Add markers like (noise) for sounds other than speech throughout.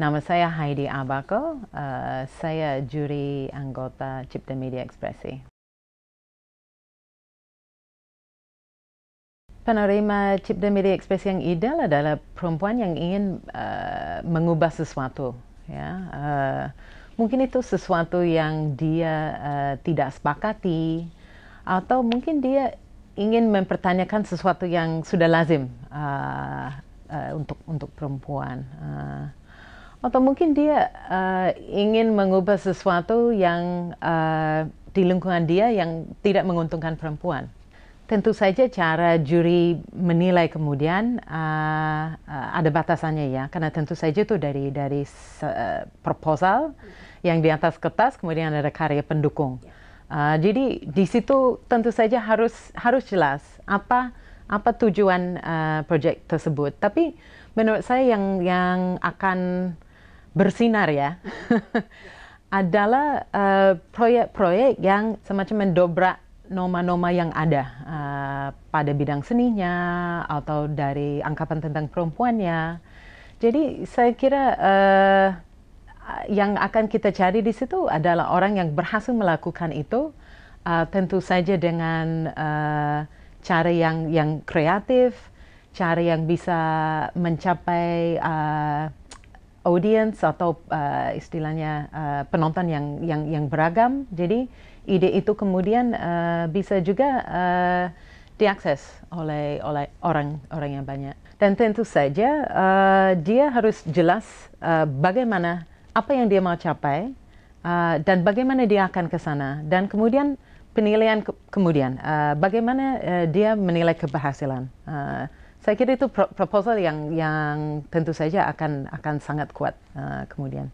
Nama saya Heidi Abako, uh, saya juri anggota Cipta Media Ekspresi. Penerima Cipta Media Ekspresi yang ideal adalah perempuan yang ingin uh, mengubah sesuatu. Ya. Uh, mungkin itu sesuatu yang dia uh, tidak sepakati, atau mungkin dia ingin mempertanyakan sesuatu yang sudah lazim uh, uh, untuk untuk perempuan. Uh, atau mungkin dia uh, ingin mengubah sesuatu yang uh, di lingkungan dia yang tidak menguntungkan perempuan. Tentu saja cara juri menilai kemudian uh, uh, ada batasannya ya, karena tentu saja itu dari dari uh, proposal yang di atas kertas, kemudian ada karya pendukung. Uh, jadi di situ tentu saja harus harus jelas apa apa tujuan uh, proyek tersebut. Tapi menurut saya yang yang akan bersinar ya (laughs) adalah eh, proyek-proyek uh, yang semacam mendobrak noma-noma yang ada uh, pada bidang seninya atau dari angkapan tentang perempuannya. Jadi saya kira uh, yang akan kita cari di situ adalah orang yang berhasil melakukan itu uh, tentu saja dengan uh, cara yang yang kreatif, cara yang bisa mencapai uh, audience atau uh, istilahnya uh, penonton yang yang yang beragam. Jadi ide itu kemudian uh, bisa juga uh, diakses oleh oleh orang-orang yang banyak. Dan tentu saja uh, dia harus jelas uh, bagaimana apa yang dia mau capai uh, dan bagaimana dia akan ke sana dan kemudian penilaian ke kemudian uh, bagaimana uh, dia menilai keberhasilan. Uh, saya kira itu proposal yang yang tentu saja akan akan sangat kuat uh, kemudian.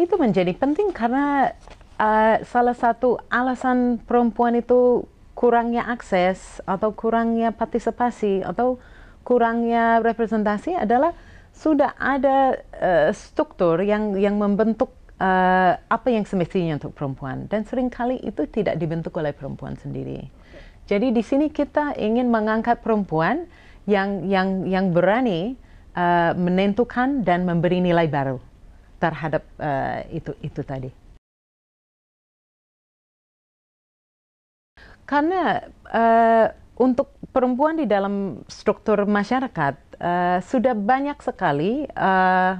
Itu menjadi penting karena uh, salah satu alasan perempuan itu kurangnya akses atau kurangnya partisipasi atau kurangnya representasi adalah sudah ada uh, struktur yang yang membentuk uh, apa yang semestinya untuk perempuan dan seringkali itu tidak dibentuk oleh perempuan sendiri. Jadi di sini kita ingin mengangkat perempuan yang yang yang berani uh, menentukan dan memberi nilai baru terhadap uh, itu itu tadi. Karena uh, untuk perempuan di dalam struktur masyarakat uh, sudah banyak sekali uh,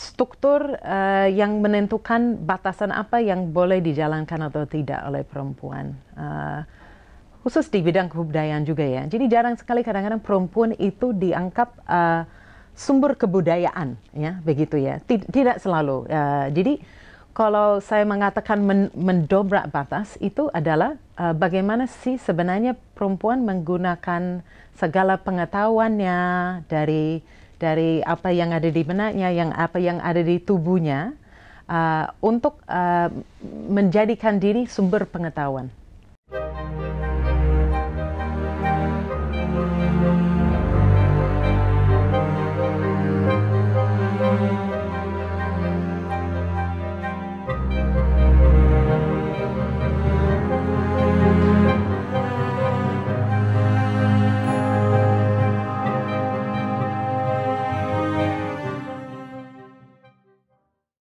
struktur uh, yang menentukan batasan apa yang boleh dijalankan atau tidak oleh perempuan. Uh, khusus di bidang kebudayaan juga ya. Jadi jarang sekali kadang-kadang perempuan itu dianggap uh, sumber kebudayaan ya, begitu ya. Tid tidak selalu. Uh, jadi kalau saya mengatakan men mendobrak batas itu adalah uh, bagaimana sih sebenarnya perempuan menggunakan segala pengetahuannya dari dari apa yang ada di benaknya, yang apa yang ada di tubuhnya uh, untuk uh, menjadikan diri sumber pengetahuan.